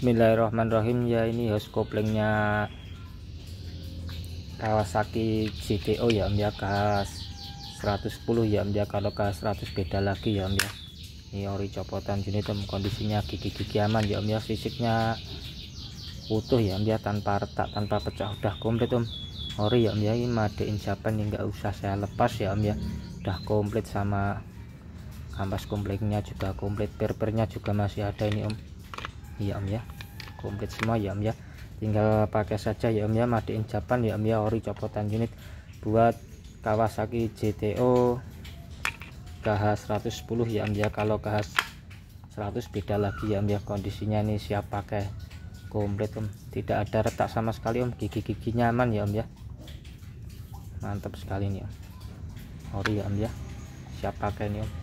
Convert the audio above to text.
Bismillahirrahmanirrahim ya ini host koplingnya Kawasaki CTO ya om ya K 110 ya om ya kalau K 100 beda lagi ya om ya ini ori copotan unit om kondisinya gigi-gigi aman ya om ya fisiknya utuh ya om ya tanpa retak tanpa pecah udah komplit om ori ya om ya ini made in Japan yang nggak usah saya lepas ya om ya udah komplit sama kampas kompleknya juga komplit per juga masih ada ini om ya om ya komplit semua ya om ya tinggal pakai saja ya om ya matiin japan ya om ya ori copotan unit buat Kawasaki jto KH110 ya om ya kalau KH100 beda lagi ya om ya kondisinya nih siap pakai komplit om tidak ada retak sama sekali om gigi-gigi nyaman ya om ya mantap sekali nih om ori ya om ya siap pakai nih om